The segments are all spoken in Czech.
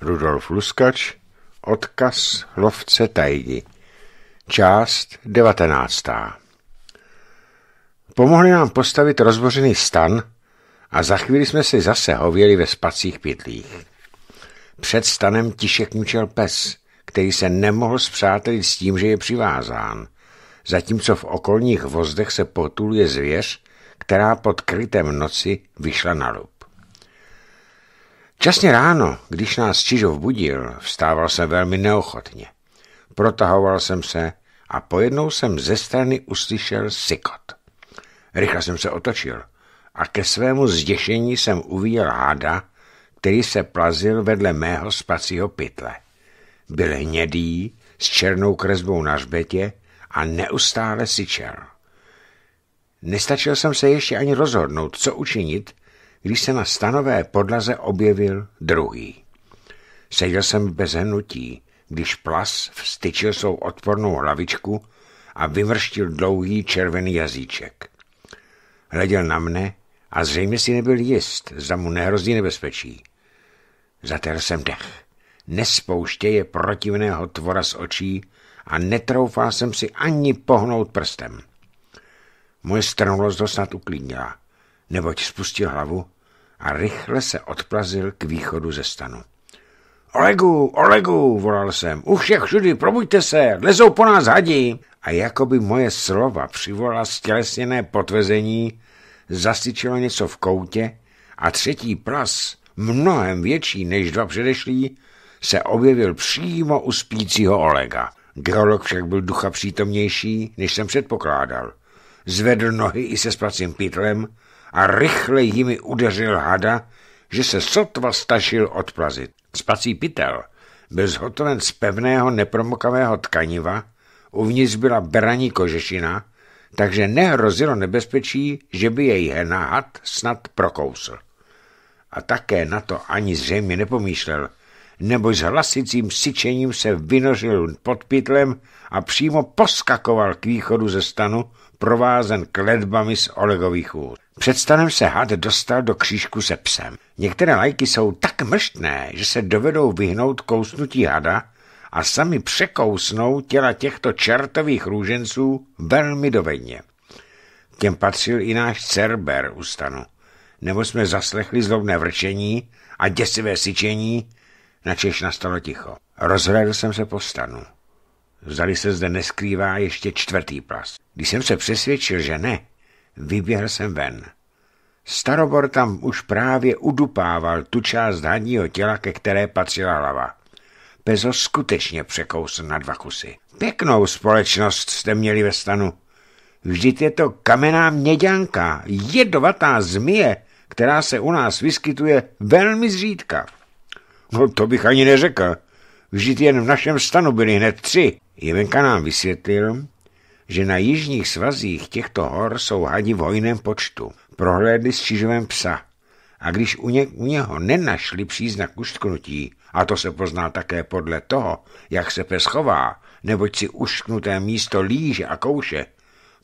Rudolf Luskač Odkaz lovce tajdi. Část 19. Pomohli nám postavit rozbořený stan a za chvíli jsme si zase hověli ve spacích pytlích. Před stanem tiše kňučel pes, který se nemohl zpřátelit s tím, že je přivázán, zatímco v okolních vozdech se potuluje zvěř, která pod krytem noci vyšla na lup. Časně ráno, když nás Čižov budil, vstával jsem velmi neochotně. Protahoval jsem se a pojednou jsem ze strany uslyšel sykot. Rychle jsem se otočil a ke svému zděšení jsem uviděl háda, který se plazil vedle mého spacího pytle. Byl hnědý, s černou kresbou na žbetě a neustále syčel. Nestačil jsem se ještě ani rozhodnout, co učinit, když se na stanové podlaze objevil druhý. Seděl jsem bez hnutí, když plas vstyčil svou odpornou hlavičku a vymrštil dlouhý červený jazyček. Hleděl na mne a zřejmě si nebyl jist, zda mu nehrozí nebezpečí. Zatel jsem dech. Nespouště je protivného tvora z očí a netroufal jsem si ani pohnout prstem. Moje strnulost ho snad uklidnila neboť spustil hlavu a rychle se odplazil k východu ze stanu. Olegu, Olegu, volal jsem, u všech všudy, probuďte se, lezou po nás hadi. A jako by moje slova přivolala stělesněné potvrzení, zasyčilo něco v koutě a třetí pras, mnohem větší než dva předešlí, se objevil přímo u spícího Olega. Geolog však byl ducha přítomnější, než jsem předpokládal. Zvedl nohy i se spacím pytlem a rychle jimi udeřil hada, že se sotva stašil odplazit. Spací pytel byl zhotoven z pevného nepromokavého tkaniva, uvnitř byla beraní kožešina, takže nehrozilo nebezpečí, že by jej had snad prokousl. A také na to ani zřejmě nepomýšlel, nebo s hlasicím syčením se vynožil pod pytlem a přímo poskakoval k východu ze stanu, provázen kledbami z olegových úst. Před stanem se had dostal do křížku se psem. Některé lajky jsou tak mrštné, že se dovedou vyhnout kousnutí hada a sami překousnou těla těchto čertových růženců velmi dovedně. těm patřil i náš Cerber u stanu. Nebo jsme zaslechli zlobné vrčení a děsivé syčení, Načež nastalo ticho. Rozhlédl jsem se po stanu. Zdali se zde neskrývá ještě čtvrtý plas. Když jsem se přesvědčil, že ne, vyběhl jsem ven. Starobor tam už právě udupával tu část hadního těla, ke které patřila lava. Pezo skutečně překousl na dva kusy. Pěknou společnost jste měli ve stanu. Vždyť je to kamená měďanka, jedovatá zmije, která se u nás vyskytuje velmi zřídka. No to bych ani neřekl. Vždyť jen v našem stanu byli hned tři. Jevenka nám vysvětlil, že na jižních svazích těchto hor jsou hadi v hojném počtu. Prohlédli s čižovem psa. A když u, ně, u něho nenašli příznak uštknutí, a to se pozná také podle toho, jak se pes chová, neboť si ušknuté místo líže a kouše,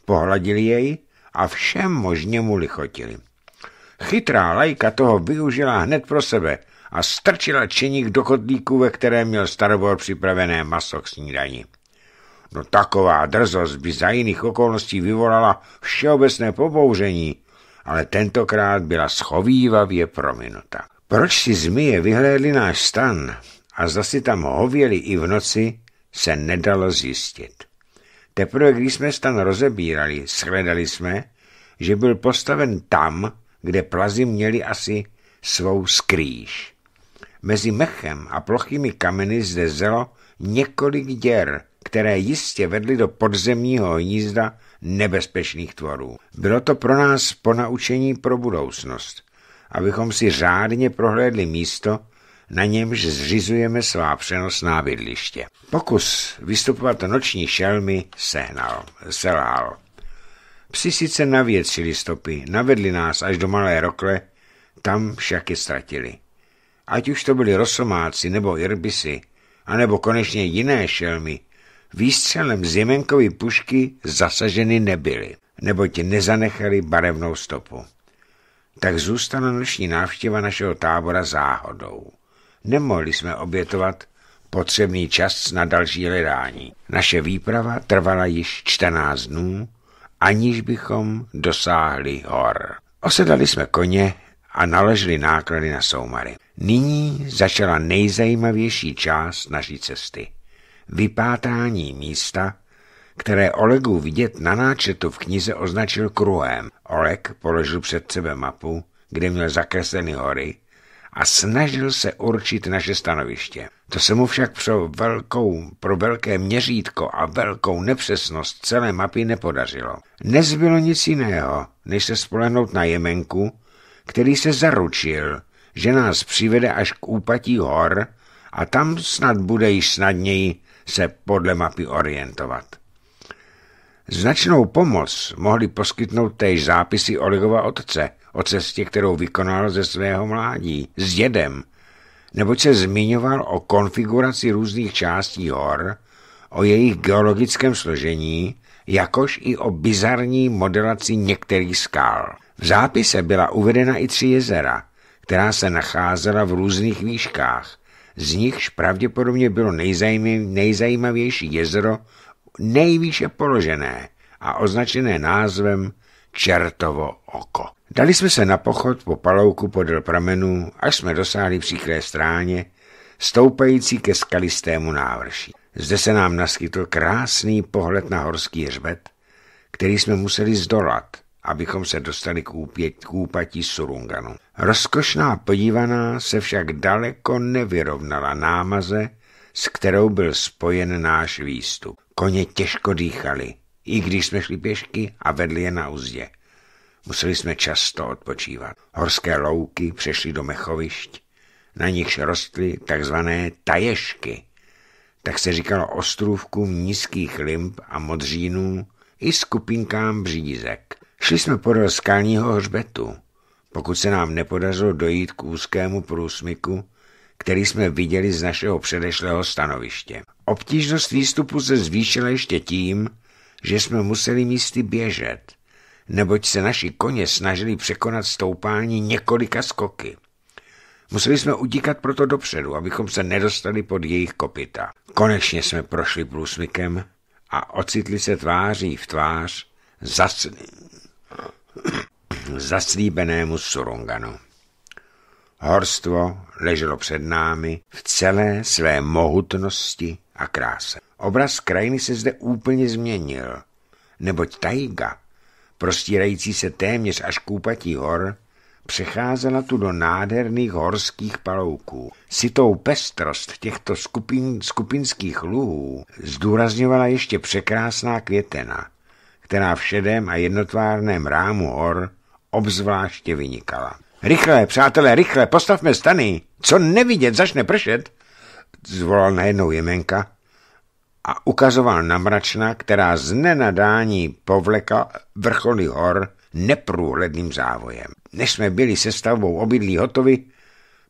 pohladili jej a všem možně mu lichotili. Chytrá lajka toho využila hned pro sebe – a strčila čeník do kotlíku, ve kterém měl starobor připravené maso k snídani. No taková drzost by za jiných okolností vyvolala všeobecné pobouření, ale tentokrát byla schovývavě prominuta. Proč si zmije vyhlédli náš stan a zda si tam hověli i v noci, se nedalo zjistit. Teprve když jsme stan rozebírali, shledali jsme, že byl postaven tam, kde plazy měli asi svou skrýž. Mezi mechem a plochými kameny zde zelo několik děr, které jistě vedly do podzemního hnízda nebezpečných tvorů. Bylo to pro nás ponaučení pro budoucnost, abychom si řádně prohlédli místo, na němž zřizujeme svá přenosná bydliště. Pokus vystupovat noční šelmy sehnal, selhal. Psi sice navětřili stopy, navedli nás až do malé rokle, tam však je ztratili. Ať už to byli rosomáci nebo irbisy, anebo konečně jiné šelmy, výstřelem z Jemenkovy pušky zasaženy nebyly, neboť nezanechali barevnou stopu. Tak zůstala noční návštěva našeho tábora záhodou. Nemohli jsme obětovat potřebný čas na další hledání. Naše výprava trvala již 14 dnů, aniž bychom dosáhli hor. Osedali jsme koně a naležili náklady na soumary. Nyní začala nejzajímavější část naší cesty. Vypátání místa, které Olegu vidět na náčetu v knize označil kruhem. Oleg položil před sebe mapu, kde měl zakresleny hory a snažil se určit naše stanoviště. To se mu však pro, velkou, pro velké měřítko a velkou nepřesnost celé mapy nepodařilo. Nezbylo nic jiného, než se spolehnout na Jemenku, který se zaručil, že nás přivede až k úpatí hor a tam snad bude již snadněji se podle mapy orientovat. Značnou pomoc mohli poskytnout též zápisy Olegova otce o cestě, kterou vykonal ze svého mládí s dědem, neboť se zmiňoval o konfiguraci různých částí hor, o jejich geologickém složení, jakož i o bizarní modelaci některých skál. V zápise byla uvedena i tři jezera, která se nacházela v různých výškách. Z nichž pravděpodobně bylo nejzajímavější jezero nejvýše položené a označené názvem Čertovo oko. Dali jsme se na pochod po palouku podél pramenů, až jsme dosáhli příkré stráně, stoupající ke skalistému návrší. Zde se nám naskytl krásný pohled na horský hřbet, který jsme museli zdolat – abychom se dostali k, úpět, k úpatí Surunganu. Rozkošná podívaná se však daleko nevyrovnala námaze, s kterou byl spojen náš výstup. Koně těžko dýchali, i když jsme šli pěšky a vedli je na úzdě. Museli jsme často odpočívat. Horské louky přešly do mechovišť, na nichž rostly takzvané taješky. Tak se říkalo ostrůvkům nízkých limb a modřínů i skupinkám břízek. Šli jsme podél skalního hřbetu, pokud se nám nepodařilo dojít k úzkému průsmyku, který jsme viděli z našeho předešlého stanoviště. Obtížnost výstupu se zvýšila ještě tím, že jsme museli místy běžet, neboť se naši koně snažili překonat stoupání několika skoky. Museli jsme utíkat proto dopředu, abychom se nedostali pod jejich kopita. Konečně jsme prošli průsmykem a ocitli se tváří v tvář zacným zaslíbenému Surunganu. Horstvo leželo před námi v celé své mohutnosti a kráse. Obraz krajiny se zde úplně změnil, neboť tajga, prostírající se téměř až koupatí hor, přecházela tu do nádherných horských palouků. Sitou pestrost těchto skupin, skupinských luhů zdůrazňovala ještě překrásná květena – která v šedém a jednotvárném rámu hor obzvláště vynikala. Rychle, přátelé, rychle, postavme stany. Co nevidět, začne pršet, zvolal najednou Jemenka a ukazoval na mračna, která z nenadání povleka vrcholy hor neprůhledným závojem. Než jsme byli se stavbou obydlí hotovi,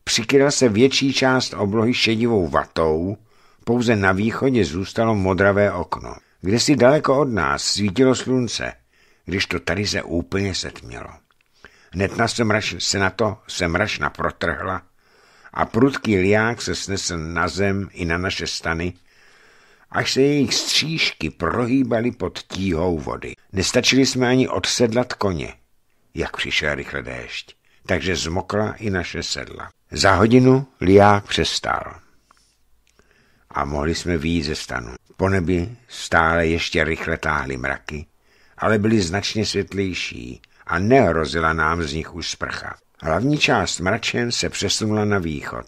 přikryla se větší část oblohy šedivou vatou, pouze na východě zůstalo modravé okno. Kde si daleko od nás svítilo slunce, když to tady se úplně setmělo. Hned na semraž, se na to semrašna protrhla a prudký liák se snesl na zem i na naše stany, až se jejich střížky prohýbaly pod tíhou vody. Nestačili jsme ani odsedlat koně, jak přišel rychle déšť, takže zmokla i naše sedla. Za hodinu liák přestal a mohli jsme výjít ze stanu. Po nebi stále ještě rychle táhly mraky, ale byly značně světlejší a nehrozila nám z nich už sprcha. Hlavní část mračen se přesunula na východ,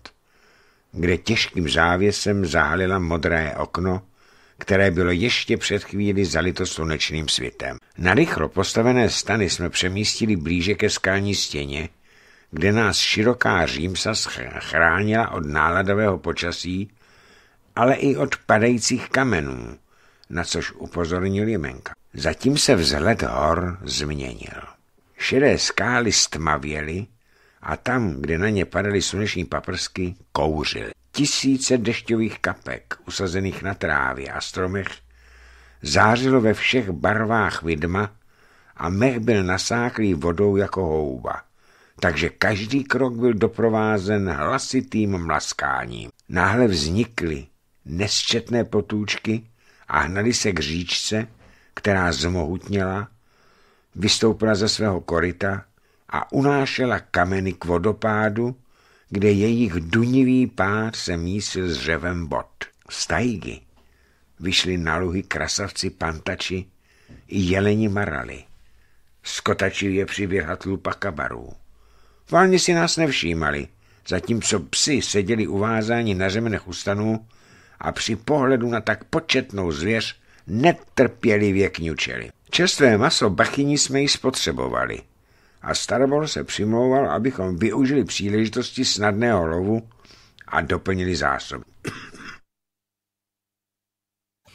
kde těžkým závěsem zahalila modré okno, které bylo ještě před chvíli zalito slunečným světem. Na rychlo postavené stany jsme přemístili blíže ke skalní stěně, kde nás široká římsa chránila od náladového počasí ale i od padajících kamenů, na což upozornil Jemenka. Zatím se vzhled hor změnil. Šedé skály stmavěly a tam, kde na ně padaly sluneční paprsky, kouřily. Tisíce dešťových kapek, usazených na trávě a stromech, zářilo ve všech barvách vidma a mech byl nasáklý vodou jako houba, takže každý krok byl doprovázen hlasitým mlaskáním. Náhle vznikly nesčetné potůčky a hnali se k říčce, která zmohutněla, vystoupila ze svého koryta a unášela kameny k vodopádu, kde jejich dunivý pád se mísil s řevem bod. Z tajgy vyšli na luhy krasavci pantači i jeleni marali. Skotačil je přiběhat lupa kabarů. Válně si nás nevšímali, zatímco psi seděli uvázáni na řemenech ustanů, a při pohledu na tak početnou zvěř netrpělivě kňučeli. Čerstvé maso bachyní jsme ji spotřebovali a Starobor se přimlouval, abychom využili příležitosti snadného lovu a doplnili zásob.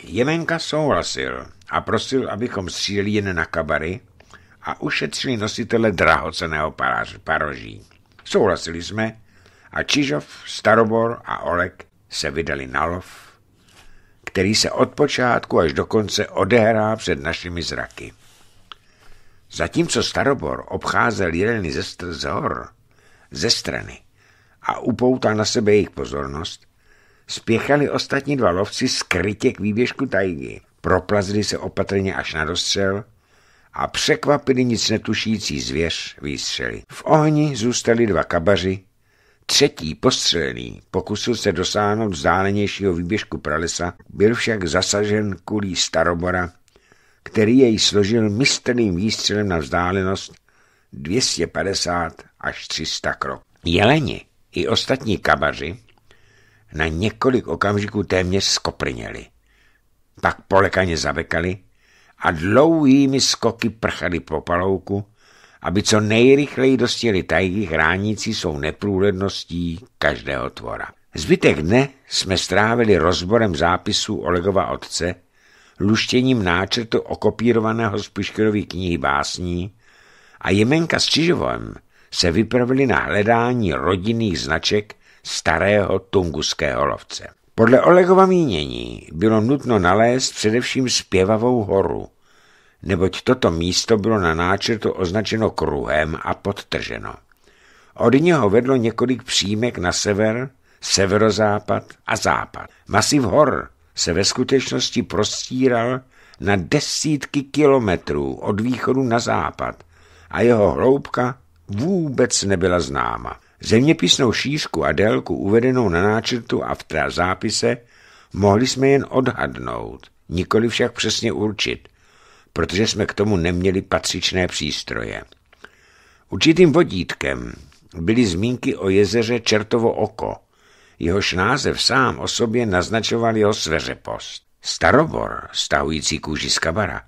Jemenka souhlasil a prosil, abychom stříleli jen na kabary a ušetřili nositele drahoceného paroží. Souhlasili jsme a Čižov, Starobor a Olek se vydali na lov, který se od počátku až do konce odehrá před našimi zraky. Zatímco starobor obcházel jeleny ze, str- z hor, ze strany a upoutal na sebe jejich pozornost, spěchali ostatní dva lovci skrytě k výběžku tajgy, proplazili se opatrně až na dostřel a překvapili nic netušící zvěř výstřely. V ohni zůstali dva kabaři, Třetí postřelený pokusil se dosáhnout vzdálenějšího výběžku pralesa, byl však zasažen kulí starobora, který jej složil mistrným výstřelem na vzdálenost 250 až 300 krok. Jeleni i ostatní kabaři na několik okamžiků téměř skoprněli. Pak polekaně zavekali a dlouhými skoky prchali po palouku, aby co nejrychleji dostihli tajky hránící svou neprůhledností každého tvora. Zbytek dne jsme strávili rozborem zápisů Olegova otce, luštěním náčrtu okopírovaného z Puškinovy knihy básní a Jemenka s Čižovem se vypravili na hledání rodinných značek starého tunguského lovce. Podle Olegova mínění bylo nutno nalézt především zpěvavou horu, neboť toto místo bylo na náčrtu označeno kruhem a podtrženo. Od něho vedlo několik přímek na sever, severozápad a západ. Masiv hor se ve skutečnosti prostíral na desítky kilometrů od východu na západ a jeho hloubka vůbec nebyla známa. Zeměpisnou šířku a délku uvedenou na náčrtu a v zápise mohli jsme jen odhadnout, nikoli však přesně určit, protože jsme k tomu neměli patřičné přístroje. Určitým vodítkem byly zmínky o jezeře Čertovo oko, jehož název sám o sobě naznačoval jeho sveřepost. Starobor, stahující kůži z kabara,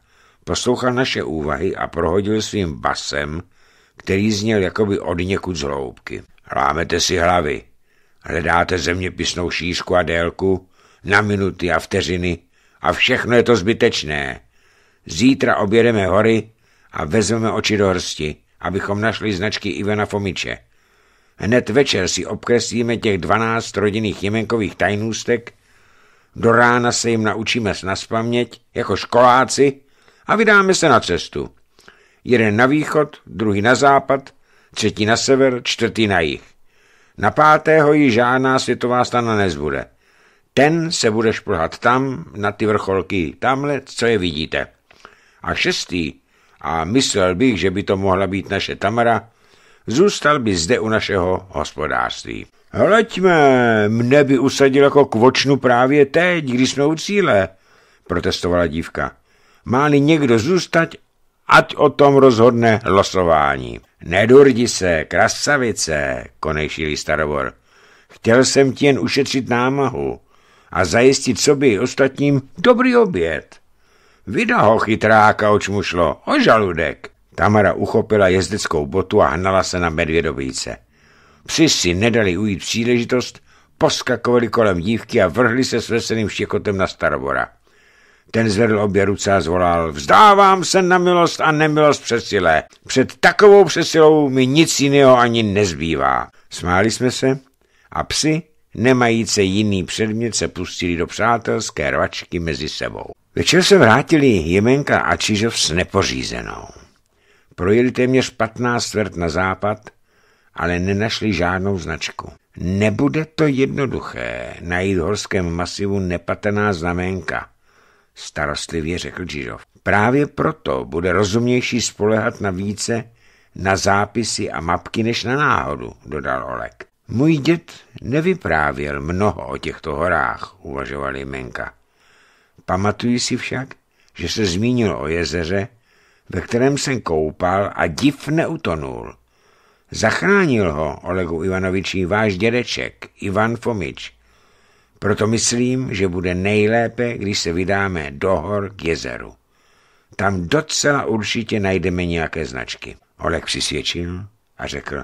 poslouchal naše úvahy a prohodil svým basem, který zněl jakoby od někud z hloubky. Lámete si hlavy, hledáte zeměpisnou šířku a délku, na minuty a vteřiny a všechno je to zbytečné. Zítra objedeme hory a vezmeme oči do hrsti, abychom našli značky Ivana Fomiče. Hned večer si obkreslíme těch dvanáct rodinných Jemenkových tajnůstek, do rána se jim naučíme naspaměť jako školáci a vydáme se na cestu. Jeden na východ, druhý na západ, třetí na sever, čtvrtý na jih. Na pátého ji žádná světová stana nezbude. Ten se bude šplhat tam, na ty vrcholky, tamhle, co je vidíte a šestý, a myslel bych, že by to mohla být naše Tamara, zůstal by zde u našeho hospodářství. Hleďme, mne by usadil jako kvočnu právě teď, když jsme u cíle, protestovala dívka. má někdo zůstat, ať o tom rozhodne losování. Nedurdi se, krasavice, konejšili starovor. Chtěl jsem ti jen ušetřit námahu a zajistit sobě i ostatním dobrý oběd. Vida ho chytráka, oč mu šlo, o žaludek. Tamara uchopila jezdeckou botu a hnala se na medvědovíce. Psi si nedali ujít příležitost, poskakovali kolem dívky a vrhli se s veselým štěkotem na starobora. Ten zvedl obě ruce a zvolal, vzdávám se na milost a nemilost přesilé. Před takovou přesilou mi nic jiného ani nezbývá. Smáli jsme se a psi, nemající jiný předmět, se pustili do přátelské rvačky mezi sebou. Večer se vrátili Jemenka a Čižov s nepořízenou. Projeli téměř 15 čtvrt na západ, ale nenašli žádnou značku. Nebude to jednoduché najít v horském masivu nepatrná znamenka, starostlivě řekl Čižov. Právě proto bude rozumnější spolehat na více na zápisy a mapky než na náhodu, dodal Olek. Můj děd nevyprávěl mnoho o těchto horách, uvažovali Jemenka. Pamatuji si však, že se zmínil o jezeře, ve kterém jsem koupal a div neutonul. Zachránil ho Olegu Ivanoviči váš dědeček Ivan Fomič. Proto myslím, že bude nejlépe, když se vydáme do hor k jezeru. Tam docela určitě najdeme nějaké značky. Oleg přisvědčil a řekl.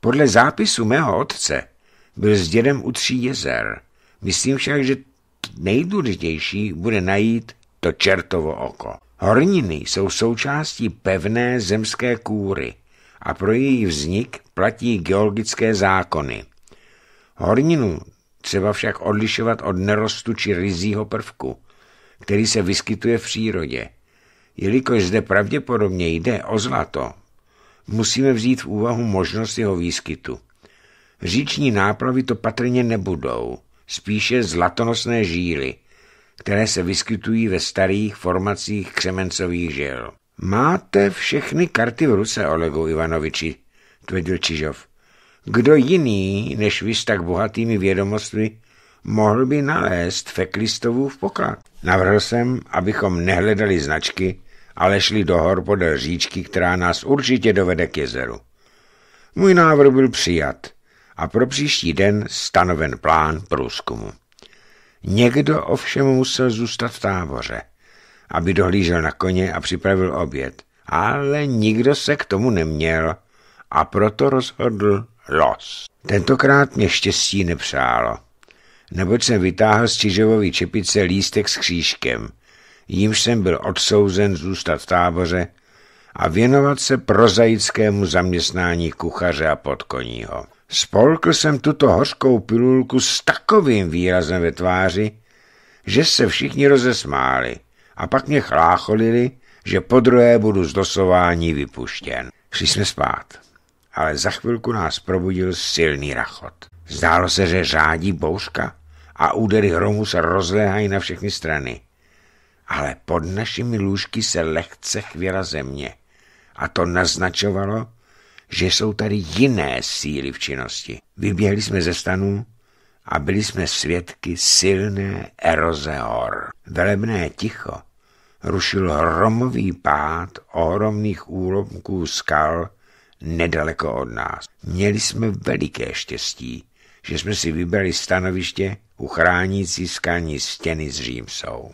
Podle zápisu mého otce byl s dědem u tří jezer. Myslím však, že Nejdůležitější bude najít to čertovo oko. Horniny jsou součástí pevné zemské kůry a pro její vznik platí geologické zákony. Horninu třeba však odlišovat od nerostu či rizího prvku, který se vyskytuje v přírodě. Jelikož zde pravděpodobně jde o zlato, musíme vzít v úvahu možnost jeho výskytu. Říční náplavy to patrně nebudou – spíše zlatonosné žíly, které se vyskytují ve starých formacích křemencových žil. Máte všechny karty v ruce, Olegu Ivanoviči, tvrdil Čižov. Kdo jiný, než vy s tak bohatými vědomostmi, mohl by nalézt feklistovů v poklad. Navrhl jsem, abychom nehledali značky, ale šli do hor podél říčky, která nás určitě dovede k jezeru. Můj návrh byl přijat a pro příští den stanoven plán průzkumu. Někdo ovšem musel zůstat v táboře, aby dohlížel na koně a připravil oběd, ale nikdo se k tomu neměl a proto rozhodl los. Tentokrát mě štěstí nepřálo, neboť jsem vytáhl z čižovový čepice lístek s křížkem, jímž jsem byl odsouzen zůstat v táboře a věnovat se prozaickému zaměstnání kuchaře a podkoního. Spolkl jsem tuto hořkou pilulku s takovým výrazem ve tváři, že se všichni rozesmáli a pak mě chlácholili, že po druhé budu z dosování vypuštěn. Šli jsme spát, ale za chvilku nás probudil silný rachot. Zdálo se, že řádí bouřka a údery hromu se rozléhají na všechny strany. Ale pod našimi lůžky se lehce chvěla země a to naznačovalo, že jsou tady jiné síly v činnosti. Vyběhli jsme ze stanu a byli jsme svědky silné eroze hor. Velebné ticho rušil hromový pád ohromných úlomků skal nedaleko od nás. Měli jsme veliké štěstí, že jsme si vybrali stanoviště u chránící skalní stěny s Římsou.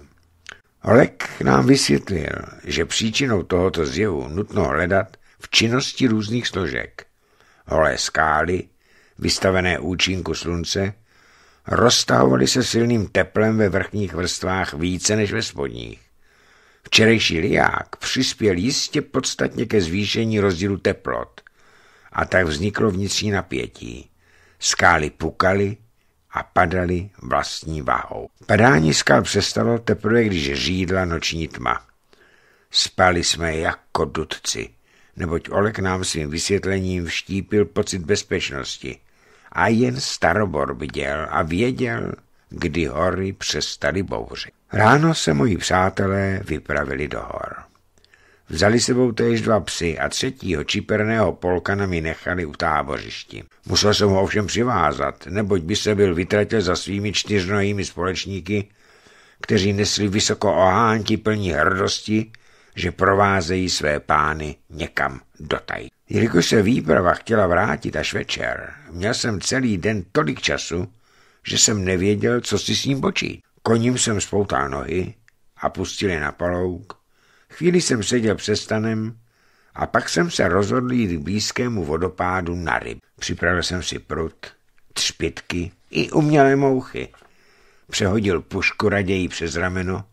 Lek nám vysvětlil, že příčinou tohoto zjevu nutno hledat v činnosti různých složek. Holé skály, vystavené účinku slunce, roztahovaly se silným teplem ve vrchních vrstvách více než ve spodních. Včerejší liák přispěl jistě podstatně ke zvýšení rozdílu teplot a tak vzniklo vnitřní napětí. Skály pukaly a padaly vlastní váhou. Padání skal přestalo teprve, když řídla noční tma. Spali jsme jako dutci neboť Olek nám svým vysvětlením vštípil pocit bezpečnosti. A jen starobor viděl a věděl, kdy hory přestaly bouřit. Ráno se moji přátelé vypravili do hor. Vzali sebou též dva psy a třetího čiperného polkana mi nechali u tábořišti. Musel jsem ho ovšem přivázat, neboť by se byl vytratil za svými čtyřnohými společníky, kteří nesli vysoko ohánky plní hrdosti že provázejí své pány někam do taj. Jelikož se výprava chtěla vrátit až večer, měl jsem celý den tolik času, že jsem nevěděl, co si s ním počít. Koním jsem spoutal nohy a je na palouk. Chvíli jsem seděl přes stanem a pak jsem se rozhodl jít k blízkému vodopádu na ryb. Připravil jsem si prut, třpitky i umělé mouchy. Přehodil pušku raději přes rameno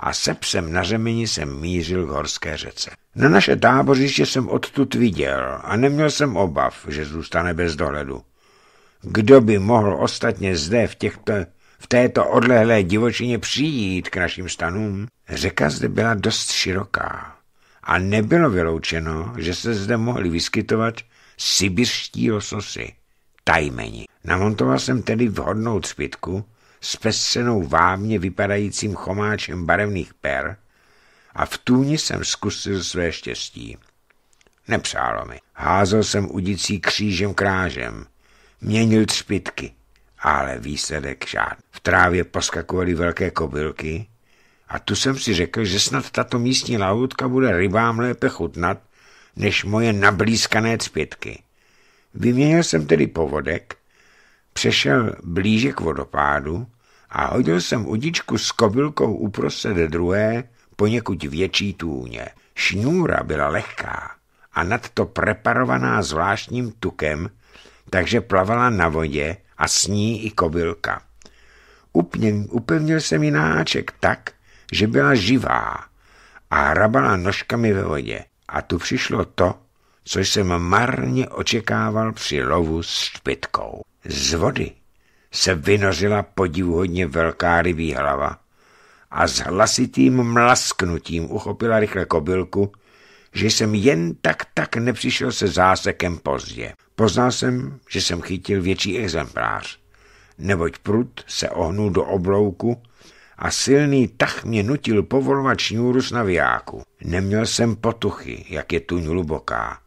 a se psem na řemeni jsem mířil k horské řece. Na naše tábořiště jsem odtud viděl a neměl jsem obav, že zůstane bez dohledu. Kdo by mohl ostatně zde v, těchto, v této odlehlé divočině přijít k našim stanům? Řeka zde byla dost široká a nebylo vyloučeno, že se zde mohli vyskytovat sibirští lososy, tajmeni. Namontoval jsem tedy vhodnou třpitku, s pestřenou vámně vypadajícím chomáčem barevných per a v tůni jsem zkusil své štěstí. Nepřálo mi. Házel jsem udicí křížem krážem, měnil třpitky, ale výsledek žádný. V trávě poskakovaly velké kobylky a tu jsem si řekl, že snad tato místní lahůdka bude rybám lépe chutnat, než moje nablízkané třpitky. Vyměnil jsem tedy povodek Přešel blíže k vodopádu a hodil jsem udičku s kobylkou uprostřed druhé poněkud větší tůně. Šňůra byla lehká a nadto preparovaná zvláštním tukem, takže plavala na vodě a s ní i kobylka. Upně, upevnil jsem ji náček tak, že byla živá a hrabala nožkami ve vodě. A tu přišlo to, což jsem marně očekával při lovu s špitkou. Z vody se vynořila podivuhodně velká rybí hlava a s hlasitým mlasknutím uchopila rychle kobylku, že jsem jen tak tak nepřišel se zásekem pozdě. Poznal jsem, že jsem chytil větší exemplář, neboť prut se ohnul do oblouku a silný tah mě nutil povolovat šňůru s navijáku. Neměl jsem potuchy, jak je tuň hluboká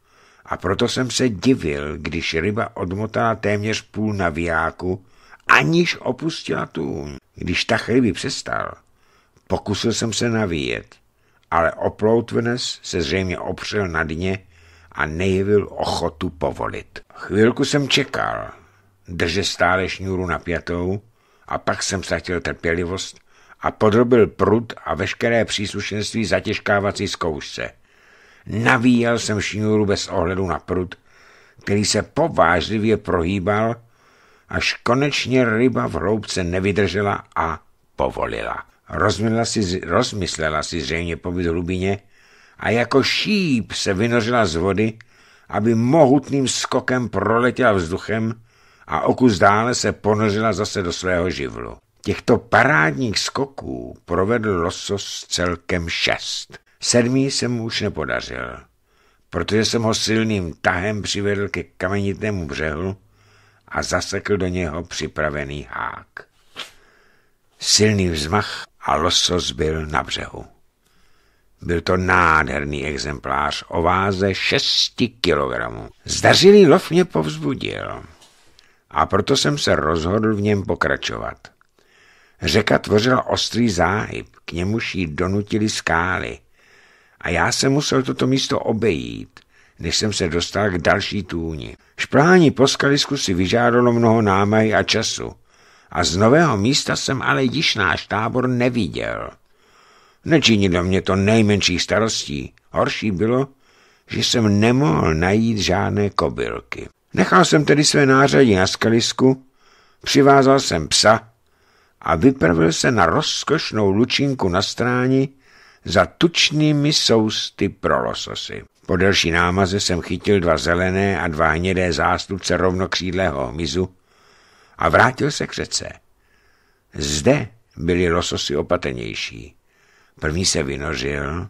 a proto jsem se divil, když ryba odmotala téměř půl navijáku, aniž opustila tůň. Když ta ryby přestal, pokusil jsem se navíjet, ale oploutvenes se zřejmě opřel na dně a nejevil ochotu povolit. Chvilku jsem čekal, drže stále šňůru napjatou, a pak jsem ztratil trpělivost a podrobil prut a veškeré příslušenství zatěžkávací zkoušce – Navíjel jsem šňůru bez ohledu na prut, který se povážlivě prohýbal, až konečně ryba v hloubce nevydržela a povolila. Rozmyslela si, rozmyslela si zřejmě pobyt hlubině a jako šíp se vynořila z vody, aby mohutným skokem proletěla vzduchem a okus kus dále se ponořila zase do svého živlu. Těchto parádních skoků provedl losos celkem šest. Sedmý jsem mu už nepodařil, protože jsem ho silným tahem přivedl ke kamenitému břehu a zasekl do něho připravený hák. Silný vzmach a losos byl na břehu. Byl to nádherný exemplář o váze 6 kilogramů. Zdařilý lov mě povzbudil a proto jsem se rozhodl v něm pokračovat. Řeka tvořila ostrý záhyb, k němuž jí donutili skály – a já jsem musel toto místo obejít, než jsem se dostal k další tůni. Šplání po skalisku si vyžádalo mnoho námahy a času a z nového místa jsem ale již náš tábor neviděl. Nečinilo mě to nejmenší starostí. Horší bylo, že jsem nemohl najít žádné kobylky. Nechal jsem tedy své nářadí na skalisku, přivázal jsem psa a vypravil se na rozkošnou lučinku na stráni, za tučnými sousty pro lososy. Po delší námaze jsem chytil dva zelené a dva hnědé zástupce rovnokřídlého hmyzu a vrátil se k řece. Zde byli lososy opatrnější. První se vynořil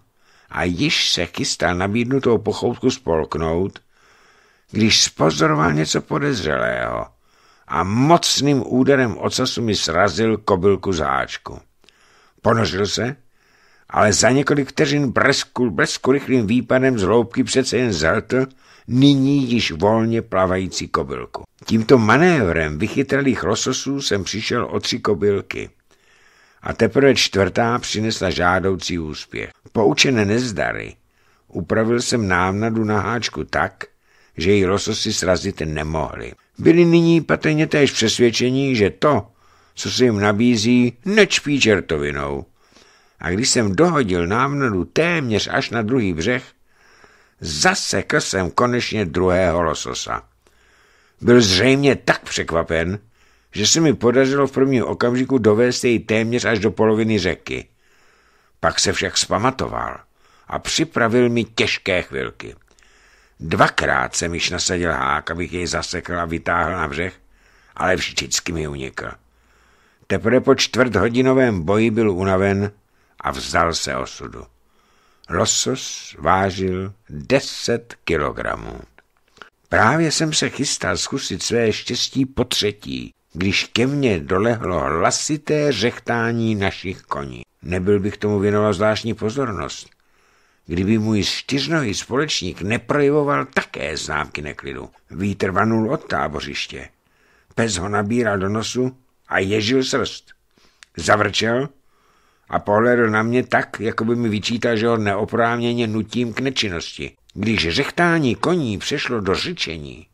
a již se chystal nabídnutou pochoutku spolknout, když spozoroval něco podezřelého a mocným úderem ocasu mi srazil kobylku záčku. Ponořil se ale za několik vteřin breskul blesku rychlým výpadem z hloubky přece jen zeltl, nyní již volně plavající kobylku. Tímto manévrem vychytralých lososů jsem přišel o tři kobylky. A teprve čtvrtá přinesla žádoucí úspěch. Poučené nezdary upravil jsem návnadu na háčku tak, že ji lososy srazit nemohli. Byli nyní patrně též přesvědčení, že to, co se jim nabízí, nečpí čertovinou a když jsem dohodil námnodu téměř až na druhý břeh, zasekl jsem konečně druhého lososa. Byl zřejmě tak překvapen, že se mi podařilo v prvním okamžiku dovést jej téměř až do poloviny řeky. Pak se však spamatoval a připravil mi těžké chvilky. Dvakrát jsem již nasadil hák, abych jej zasekl a vytáhl na břeh, ale vždycky mi unikl. Teprve po čtvrthodinovém boji byl unaven a vzdal se osudu. Losos vážil 10 kilogramů. Právě jsem se chystal zkusit své štěstí po třetí, když ke mně dolehlo hlasité řechtání našich koní. Nebyl bych tomu věnoval zvláštní pozornost, kdyby můj čtyřnohý společník neprojevoval také známky neklidu. Vítr vanul od tábořiště. Pes ho nabíral do nosu a ježil srst. Zavrčel a pohledl na mě tak, jako by mi vyčítal, že ho neoprávněně nutím k nečinnosti. Když řechtání koní přešlo do řečení,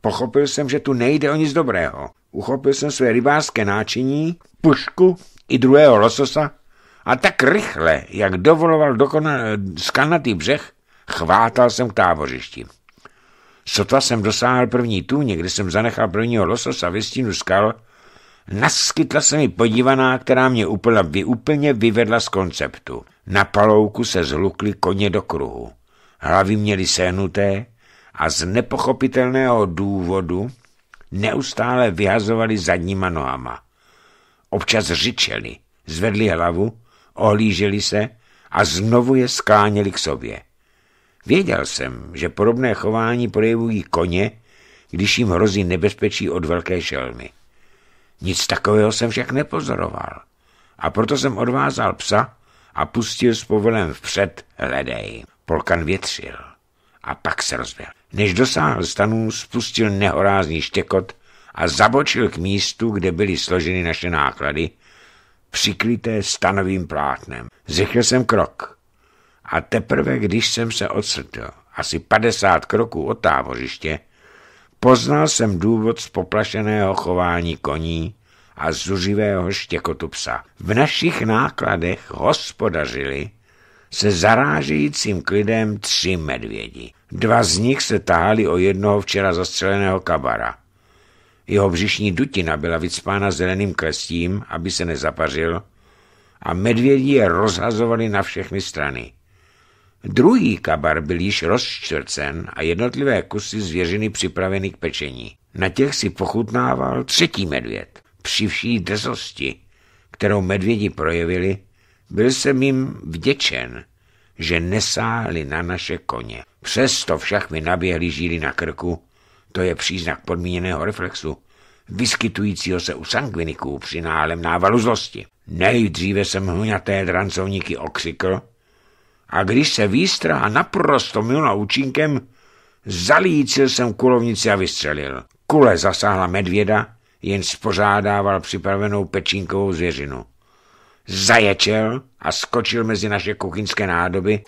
pochopil jsem, že tu nejde o nic dobrého. Uchopil jsem své rybářské náčiní, pušku i druhého lososa a tak rychle, jak dovoloval dokonal skanatý břeh, chvátal jsem k tábořišti. Sotva jsem dosáhl první tůně, kde jsem zanechal prvního lososa ve stínu skal, naskytla se mi podívaná, která mě úplně, vy, úplně vyvedla z konceptu. Na palouku se zhlukli koně do kruhu. Hlavy měly sehnuté a z nepochopitelného důvodu neustále vyhazovali zadníma nohama. Občas řičeli, zvedli hlavu, ohlíželi se a znovu je skláněli k sobě. Věděl jsem, že podobné chování projevují koně, když jim hrozí nebezpečí od velké šelmy. Nic takového jsem však nepozoroval. A proto jsem odvázal psa a pustil s povolem vpřed hledej. Polkan větřil a pak se rozběhl. Než dosáhl stanů, spustil nehorázný štěkot a zabočil k místu, kde byly složeny naše náklady, přikryté stanovým plátnem. Zrychl jsem krok a teprve, když jsem se odsrtil asi 50 kroků od tábořiště, Poznal jsem důvod z poplašeného chování koní a zuřivého štěkotu psa. V našich nákladech hospodařili se zarážejícím klidem tři medvědi. Dva z nich se tahali o jednoho včera zastřeleného kabara. Jeho břišní dutina byla vycpána zeleným klestím, aby se nezapařil, a medvědi je rozhazovali na všechny strany. Druhý kabar byl již rozčtvrcen a jednotlivé kusy zvěřiny připraveny k pečení. Na těch si pochutnával třetí medvěd. Při vší drzosti, kterou medvědi projevili, byl jsem jim vděčen, že nesáhli na naše koně. Přesto však mi naběhli žíly na krku, to je příznak podmíněného reflexu, vyskytujícího se u sangviniků při nálem návalu zlosti. Nejdříve jsem hňaté drancovníky okřikl, a když se výstraha naprosto minula účinkem, zalícil jsem kulovnici a vystřelil. Kule zasáhla medvěda, jen spořádával připravenou pečínkovou zvěřinu. Zaječel a skočil mezi naše kuchyňské nádoby,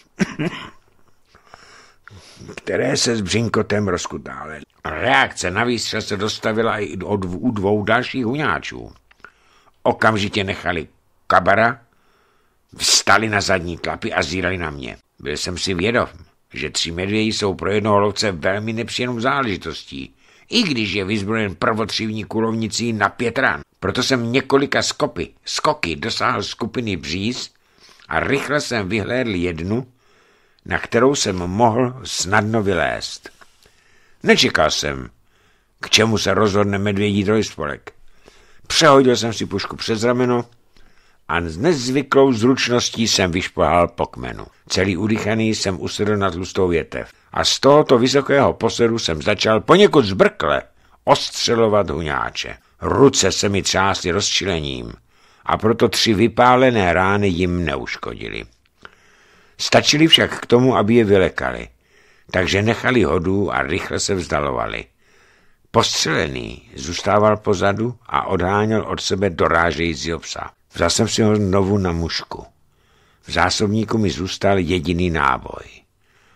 které se s břinkotem rozkutále. Reakce na výstřel se dostavila i od, u dvou dalších huňáčů. Okamžitě nechali kabara Vstali na zadní klapy a zírali na mě. Byl jsem si vědom, že tři medvědi jsou pro jednoho lovce velmi nepříjemnou záležitostí, i když je vyzbrojen prvotřívní kulovnicí na pět ran. Proto jsem několika skopy, skoky dosáhl skupiny bříz a rychle jsem vyhlédl jednu, na kterou jsem mohl snadno vylézt. Nečekal jsem, k čemu se rozhodne medvědí trojspolek. Přehodil jsem si pušku přes rameno a s nezvyklou zručností jsem vyšplhal po kmenu. Celý udychaný jsem usedl na tlustou větev a z tohoto vysokého posedu jsem začal poněkud zbrkle ostřelovat huňáče. Ruce se mi třásly rozčilením a proto tři vypálené rány jim neuškodily. Stačili však k tomu, aby je vylekali, takže nechali hodu a rychle se vzdalovali. Postřelený zůstával pozadu a odháněl od sebe dorážejícího psa. Vzal jsem si ho znovu na mušku. V zásobníku mi zůstal jediný náboj.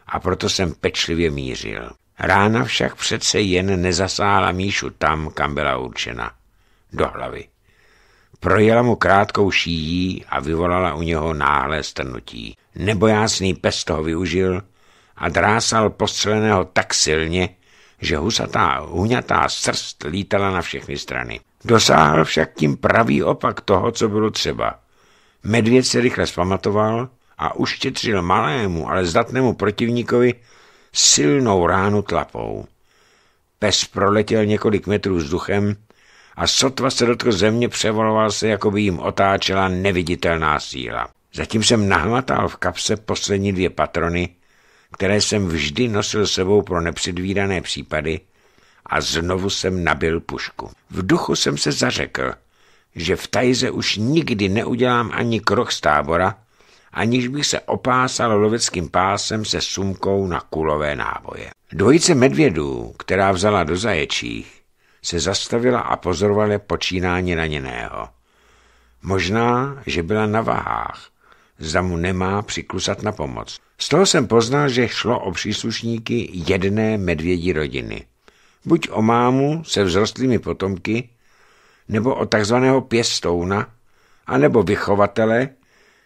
A proto jsem pečlivě mířil. Rána však přece jen nezasáhla Míšu tam, kam byla určena. Do hlavy. Projela mu krátkou šíjí a vyvolala u něho náhlé strnutí. Nebojácný pes toho využil a drásal postřeleného tak silně, že husatá, huňatá srst lítala na všechny strany. Dosáhl však tím pravý opak toho, co bylo třeba. Medvěd se rychle spamatoval a uštětřil malému, ale zdatnému protivníkovi silnou ránu tlapou. Pes proletěl několik metrů vzduchem a sotva se dotkl země převoloval se, jako by jim otáčela neviditelná síla. Zatím jsem nahmatal v kapse poslední dvě patrony, které jsem vždy nosil sebou pro nepředvídané případy – a znovu jsem nabil pušku. V duchu jsem se zařekl, že v tajze už nikdy neudělám ani krok z tábora, aniž bych se opásal loveckým pásem se sumkou na kulové náboje. Dvojice medvědů, která vzala do zaječích, se zastavila a pozorovala počínání raněného. Možná, že byla na vahách, zda mu nemá přiklusat na pomoc. Z toho jsem poznal, že šlo o příslušníky jedné medvědí rodiny buď o mámu se vzrostlými potomky, nebo o takzvaného pěstouna, anebo vychovatele,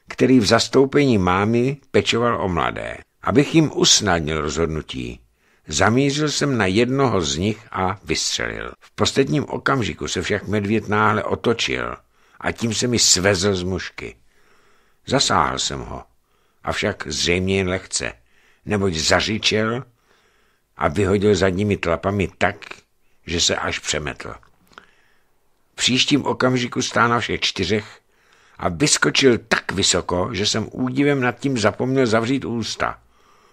který v zastoupení mámy pečoval o mladé. Abych jim usnadnil rozhodnutí, zamířil jsem na jednoho z nich a vystřelil. V posledním okamžiku se však medvěd náhle otočil a tím se mi svezl z mušky. Zasáhl jsem ho, avšak zřejmě jen lehce, neboť zařičel a vyhodil zadními tlapami tak, že se až přemetl. V příštím okamžiku stál na všech čtyřech a vyskočil tak vysoko, že jsem údivem nad tím zapomněl zavřít ústa.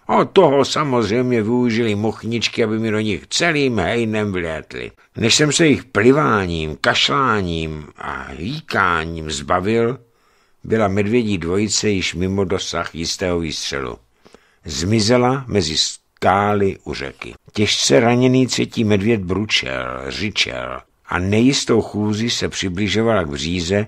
O toho samozřejmě využili mochničky, aby mi do nich celým hejnem vlétli. Než jsem se jich pliváním, kašláním a hýkáním zbavil, byla medvědí dvojice již mimo dosah jistého výstřelu. Zmizela mezi skály u řeky. Těžce raněný třetí medvěd bručel, řičel a nejistou chůzi se přibližovala k vříze,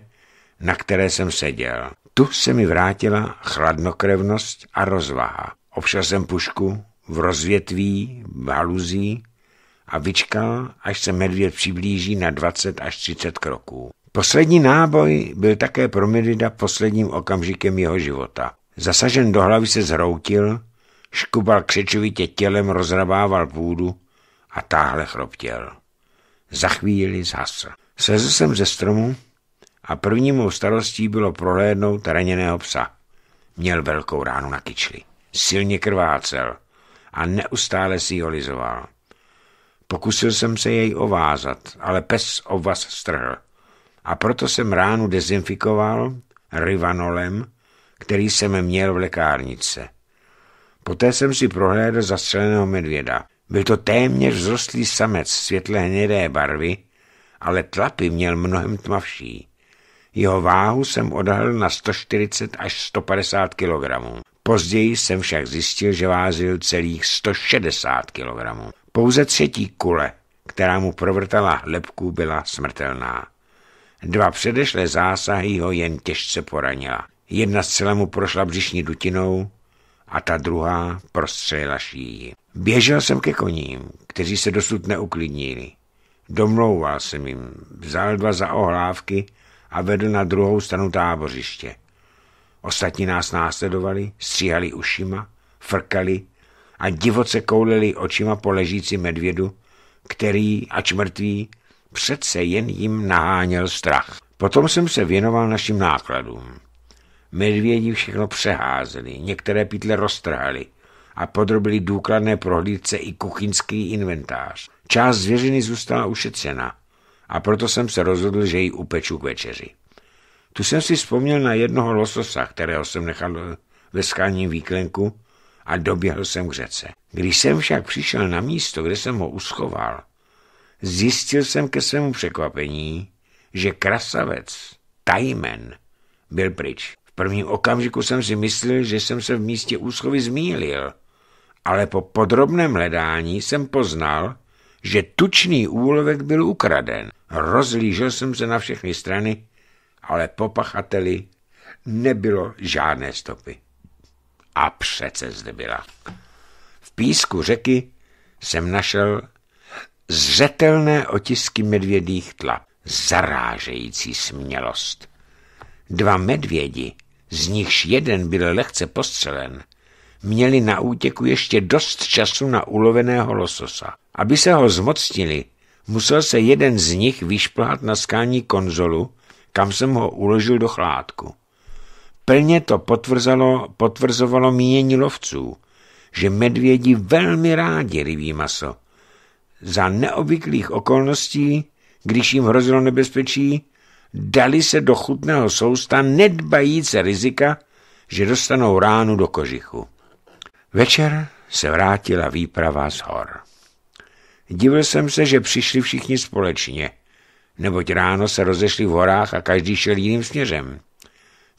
na které jsem seděl. Tu se mi vrátila chladnokrevnost a rozvaha. Obšel jsem pušku v rozvětví, v haluzí a vyčkal, až se medvěd přiblíží na 20 až 30 kroků. Poslední náboj byl také pro Medvěda posledním okamžikem jeho života. Zasažen do hlavy se zhroutil Škubal křečovitě tělem, rozrabával půdu a táhle chroptěl. Za chvíli zhasl. Slezl jsem ze stromu a první mou starostí bylo prohlédnout raněného psa. Měl velkou ránu na kyčli. Silně krvácel a neustále si ho lizoval. Pokusil jsem se jej ovázat, ale pes ovaz strhl. A proto jsem ránu dezinfikoval rivanolem, který jsem měl v lekárnice. Poté jsem si prohlédl zastřeleného medvěda. Byl to téměř vzrostlý samec světle hnědé barvy, ale tlapy měl mnohem tmavší. Jeho váhu jsem odhadl na 140 až 150 kg. Později jsem však zjistil, že vázil celých 160 kg. Pouze třetí kule, která mu provrtala hlepku, byla smrtelná. Dva předešlé zásahy ho jen těžce poranila. Jedna z mu prošla břišní dutinou, a ta druhá prostřela šíji. Běžel jsem ke koním, kteří se dosud neuklidnili. Domlouval jsem jim, vzal dva za ohlávky a vedl na druhou stranu tábořiště. Ostatní nás následovali, stříhali ušima, frkali a divoce kouleli očima po ležící medvědu, který, ač mrtvý, přece jen jim naháněl strach. Potom jsem se věnoval našim nákladům. Medvědi všechno přeházeli, některé pytle roztrhali a podrobili důkladné prohlídce i kuchyňský inventář. Část zvěřiny zůstala ušetřena a proto jsem se rozhodl, že ji upeču k večeři. Tu jsem si vzpomněl na jednoho lososa, kterého jsem nechal ve skálním výklenku a doběhl jsem k řece. Když jsem však přišel na místo, kde jsem ho uschoval, zjistil jsem ke svému překvapení, že krasavec, tajmen, byl pryč prvním okamžiku jsem si myslel, že jsem se v místě úschovy zmýlil, ale po podrobném hledání jsem poznal, že tučný úlovek byl ukraden. Rozlížel jsem se na všechny strany, ale po pachateli nebylo žádné stopy. A přece zde byla. V písku řeky jsem našel zřetelné otisky medvědých tlap, zarážející smělost. Dva medvědi z nichž jeden byl lehce postřelen, měli na útěku ještě dost času na uloveného lososa. Aby se ho zmocnili, musel se jeden z nich vyšplhat na skální konzolu, kam jsem ho uložil do chládku. Plně to potvrzovalo mínění lovců, že medvědi velmi rádi rybí maso. Za neobvyklých okolností, když jim hrozilo nebezpečí, dali se do chutného sousta nedbajíc rizika, že dostanou ránu do kožichu. Večer se vrátila výprava z hor. Divil jsem se, že přišli všichni společně, neboť ráno se rozešli v horách a každý šel jiným směrem.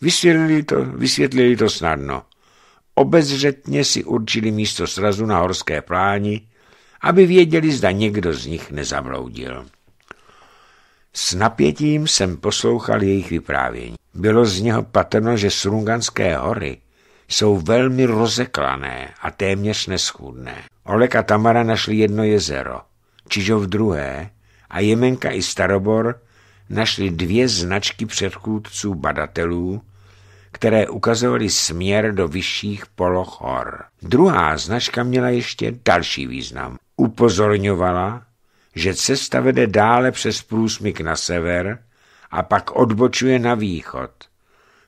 Vysvětlili to, vysvětlili to snadno. Obezřetně si určili místo srazu na horské pláni, aby věděli, zda někdo z nich nezabloudil. S napětím jsem poslouchal jejich vyprávění. Bylo z něho patrno, že Surunganské hory jsou velmi rozeklané a téměř neschůdné. Olek a Tamara našli jedno jezero, Čižov druhé a Jemenka i Starobor našli dvě značky předchůdců badatelů, které ukazovaly směr do vyšších poloch hor. Druhá značka měla ještě další význam. Upozorňovala, že cesta vede dále přes průsmyk na sever a pak odbočuje na východ.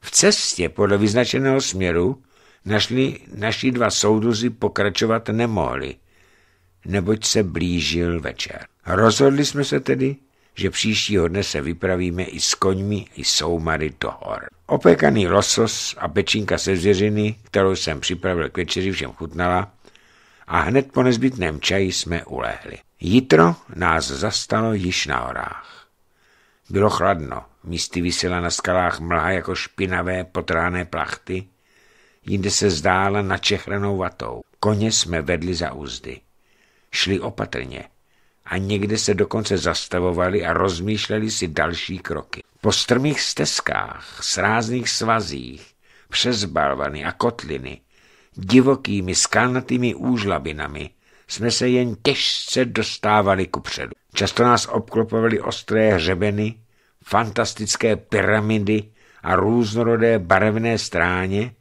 V cestě podle vyznačeného směru našli naši dva soudruzi pokračovat nemohli, neboť se blížil večer. Rozhodli jsme se tedy, že příštího dne se vypravíme i s koňmi i soumary do hor. Opékaný losos a pečinka se zvěřiny, kterou jsem připravil k večeři, všem chutnala a hned po nezbytném čaji jsme ulehli. Jitro nás zastalo již na horách. Bylo chladno, místy vysela na skalách mlha jako špinavé potráné plachty, jinde se zdála načehranou vatou. Koně jsme vedli za úzdy. Šli opatrně a někde se dokonce zastavovali a rozmýšleli si další kroky. Po strmých stezkách, srázných svazích, přes balvany a kotliny divokými skalnatými úžlabinami jsme se jen těžce dostávali kupředu. Často nás obklopovaly ostré hřebeny, fantastické pyramidy a různorodé barevné stráně,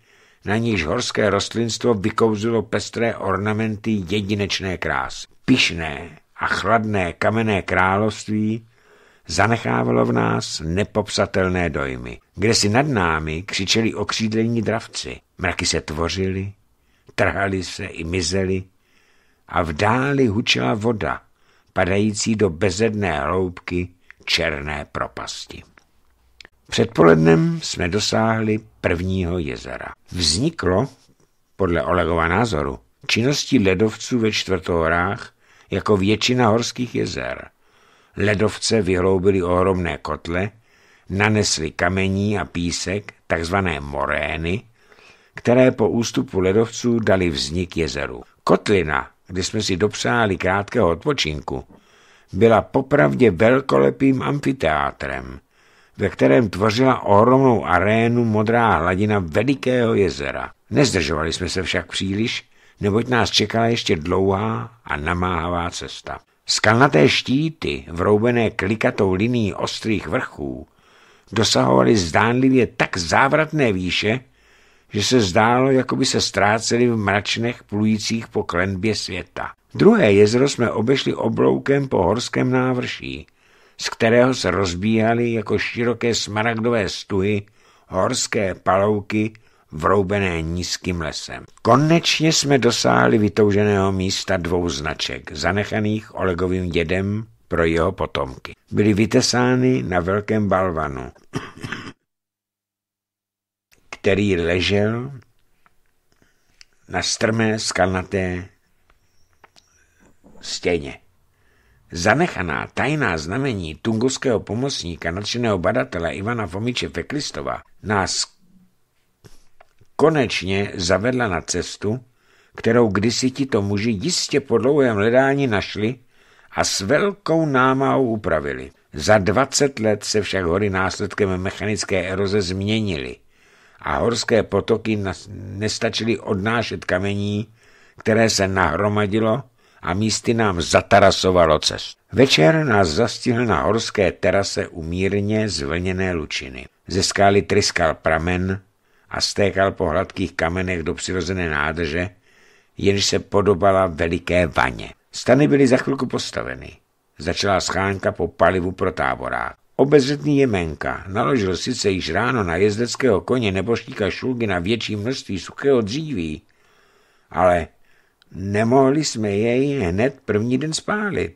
na níž horské rostlinstvo vykouzilo pestré ornamenty jedinečné krásy. Pišné a chladné kamenné království zanechávalo v nás nepopsatelné dojmy. Kde si nad námi křičeli okřídlení dravci, mraky se tvořily, trhali se i mizeli a v dáli hučela voda, padající do bezedné hloubky černé propasti. Předpolednem jsme dosáhli prvního jezera. Vzniklo, podle Olegova názoru, činností ledovců ve čtvrtohorách jako většina horských jezer. Ledovce vyhloubili ohromné kotle, nanesli kamení a písek, takzvané morény, které po ústupu ledovců dali vznik jezeru. Kotlina, kde jsme si dopřáli krátkého odpočinku, byla popravdě velkolepým amfiteátrem, ve kterém tvořila ohromnou arénu modrá hladina velikého jezera. Nezdržovali jsme se však příliš, neboť nás čekala ještě dlouhá a namáhavá cesta. Skalnaté štíty, vroubené klikatou linií ostrých vrchů, dosahovaly zdánlivě tak závratné výše, že se zdálo, jako by se ztráceli v mračnech plujících po klenbě světa. Druhé jezero jsme obešli obloukem po horském návrší, z kterého se rozbíhaly jako široké smaragdové stuhy horské palouky vroubené nízkým lesem. Konečně jsme dosáhli vytouženého místa dvou značek, zanechaných Olegovým dědem pro jeho potomky. Byly vytesány na velkém balvanu který ležel na strmé skalnaté stěně. Zanechaná tajná znamení tunguského pomocníka, nadšeného badatele Ivana Fomiče Feklistova, nás konečně zavedla na cestu, kterou kdysi tito muži jistě po dlouhém hledání našli a s velkou námahou upravili. Za 20 let se však hory následkem mechanické eroze změnily – a horské potoky nestačily odnášet kamení, které se nahromadilo a místy nám zatarasovalo cest. Večer nás zastihl na horské terase umírně zvlněné lučiny. Ze skály tryskal pramen a stékal po hladkých kamenech do přirozené nádrže, jenž se podobala veliké vaně. Stany byly za chvilku postaveny. Začala schánka po palivu pro táborák. Obezřetný Jemenka naložil sice již ráno na jezdeckého koně neboštíka Šulgina větší množství suchého dříví, ale nemohli jsme jej hned první den spálit,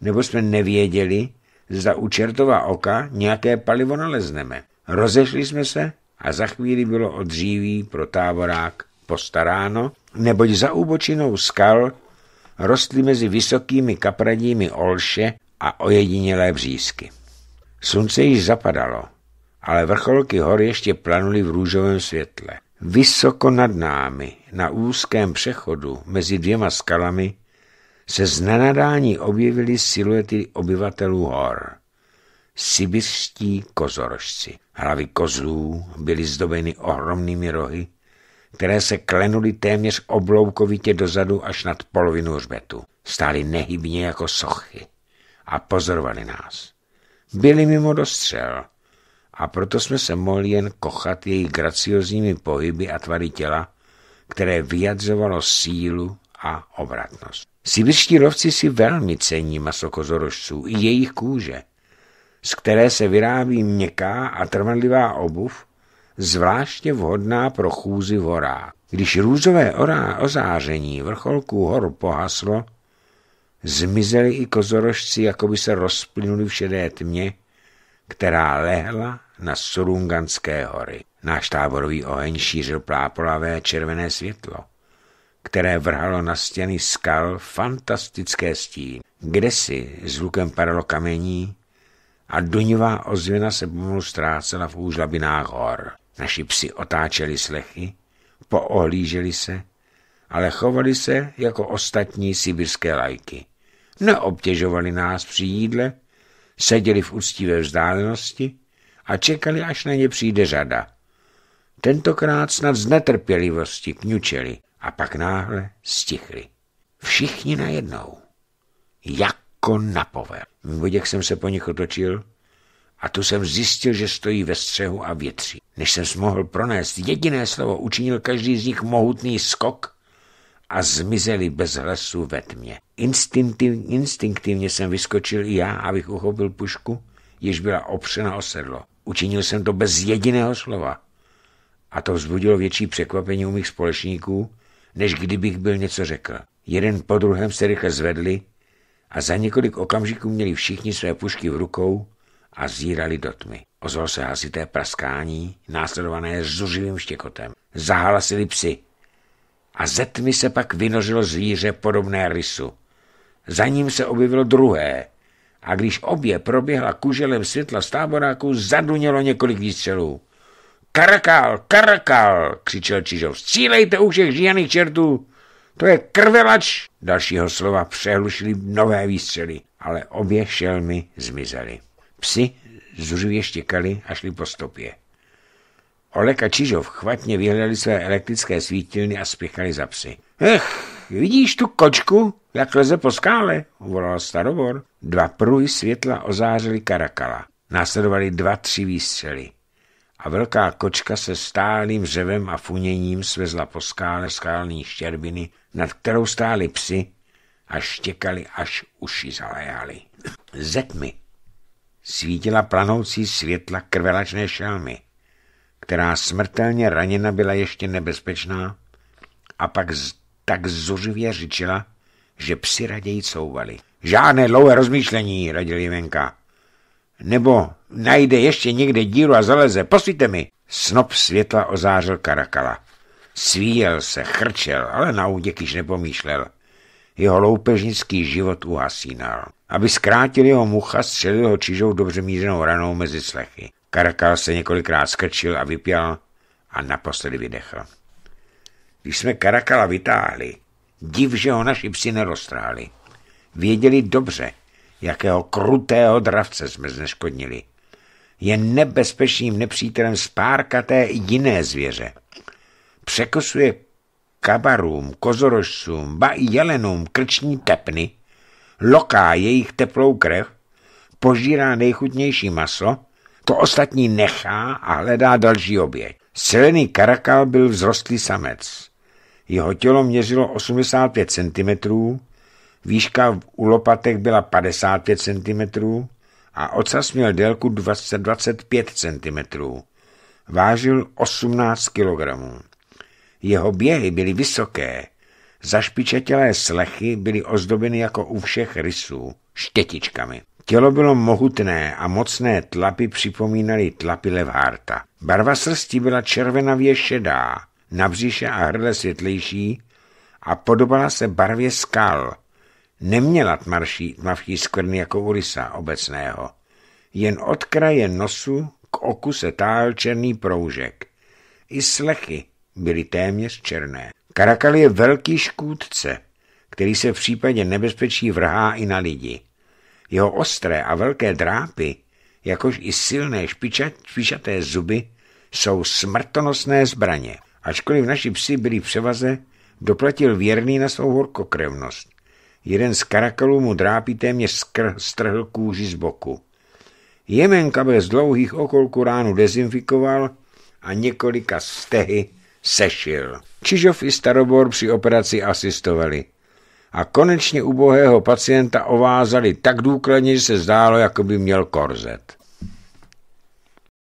nebo jsme nevěděli, zda u čertova oka nějaké palivo nalezneme. Rozešli jsme se a za chvíli bylo od dříví pro táborák postaráno, neboť za úbočinou skal rostly mezi vysokými kapradími olše a ojedinělé břízky. Slunce již zapadalo, ale vrcholky hor ještě planuly v růžovém světle. Vysoko nad námi, na úzkém přechodu mezi dvěma skalami, se z nenadání objevily siluety obyvatelů hor. Sibirští kozorožci. Hlavy kozlů byly zdobeny ohromnými rohy, které se klenuly téměř obloukovitě dozadu až nad polovinu hřbetu. Stály nehybně jako sochy a pozorovali nás byli mimo dostřel a proto jsme se mohli jen kochat jejich graciozními pohyby a tvary těla, které vyjadřovalo sílu a obratnost. Sibirští lovci si velmi cení maso i jejich kůže, z které se vyrábí měkká a trvanlivá obuv, zvláště vhodná pro chůzi v horách. Když růzové ozáření vrcholků hor pohaslo, Zmizeli i kozorožci, jako by se rozplynuli v šedé tmě, která lehla na Surunganské hory. Náš táborový oheň šířil plápolavé červené světlo, které vrhalo na stěny skal fantastické stín. Kde si s padalo kamení a dunivá ozvěna se pomalu ztrácela v úžlabinách hor. Naši psi otáčeli slechy, poohlíželi se, ale chovali se jako ostatní sibirské lajky neobtěžovali nás při jídle, seděli v úctivé vzdálenosti a čekali, až na ně přijde řada. Tentokrát snad z netrpělivosti kňučeli a pak náhle stichli. Všichni najednou. Jako na povel. V vodě jsem se po nich otočil a tu jsem zjistil, že stojí ve střehu a větří. Než jsem mohl pronést jediné slovo, učinil každý z nich mohutný skok a zmizeli bez hlasu ve tmě. Instinktiv, instinktivně jsem vyskočil i já, abych uchopil pušku, jež byla opřena o sedlo. Učinil jsem to bez jediného slova. A to vzbudilo větší překvapení u mých společníků, než kdybych byl něco řekl. Jeden po druhém se rychle zvedli a za několik okamžiků měli všichni své pušky v rukou a zírali do tmy. Ozval se hlasité praskání, následované zuřivým štěkotem. Zahalasili psy, a ze tmy se pak vynořilo zvíře podobné rysu. Za ním se objevilo druhé a když obě proběhla kuželem světla z táboráku, zadunělo několik výstřelů. Karakal, karakal, křičel Čižov, střílejte u všech žijaných čertů, to je krvelač. Dalšího slova přehlušili nové výstřely, ale obě šelmy zmizely. Psi zuřivě štěkali a šli po stopě. Olek a Čižov chvatně vyhledali své elektrické svítilny a spěchali za psy. Ech, vidíš tu kočku, jak leze po skále, volal starovor. Dva pruhy světla ozářily karakala. Následovali dva, tři výstřely. A velká kočka se stálým řevem a funěním svezla po skále skalní štěrbiny, nad kterou stály psy a štěkali, až uši zalejali. Zetmi svítila planoucí světla krvelačné šelmy která smrtelně raněna byla ještě nebezpečná a pak tak zuřivě řičila, že psi raději couvali. Žádné dlouhé rozmýšlení, radil Jivenka. Nebo najde ještě někde díru a zaleze, posvíte mi. Snop světla ozářil Karakala. Svíjel se, chrčel, ale na úděk již nepomýšlel. Jeho loupežnický život uhasínal. Aby zkrátil jeho mucha, střelil ho čižou dobře mířenou ranou mezi slechy. Karakal se několikrát skrčil a vypěl a naposledy vydechl. Když jsme Karakala vytáhli, div, že ho naši psi neroztráli. Věděli dobře, jakého krutého dravce jsme zneškodnili. Je nebezpečným nepřítelem spárkaté i jiné zvěře. Překosuje kabarům, kozorožcům, ba i jelenům krční tepny, loká jejich teplou krev, požírá nejchutnější maso to ostatní nechá a hledá další oběť. Silený karakal byl vzrostlý samec. Jeho tělo měřilo 85 cm, výška u lopatek byla 55 cm a ocas měl délku 20, 25 cm. Vážil 18 kg. Jeho běhy byly vysoké, zašpičetělé slechy byly ozdobeny jako u všech rysů štětičkami. Tělo bylo mohutné a mocné tlapy připomínaly tlapy Levharta. Barva srsti byla červenavě šedá, na břiše a hrdle světlejší a podobala se barvě skal. Neměla tmarší, tmavší skvrny jako ulisa obecného. Jen od kraje nosu k oku se táhl černý proužek. I slechy byly téměř černé. Karakal je velký škůdce, který se v případě nebezpečí vrhá i na lidi. Jeho ostré a velké drápy, jakož i silné špičaté zuby, jsou smrtonosné zbraně. Ačkoliv naši psi byli převaze, doplatil věrný na svou horkokrevnost. Jeden z karakalů mu drápí téměř strhl kůži z boku. Jemenka bez dlouhých okolků ránu dezinfikoval a několika stehy sešil. Čižov i Starobor při operaci asistovali a konečně ubohého pacienta ovázali tak důkladně, že se zdálo, jako by měl korzet.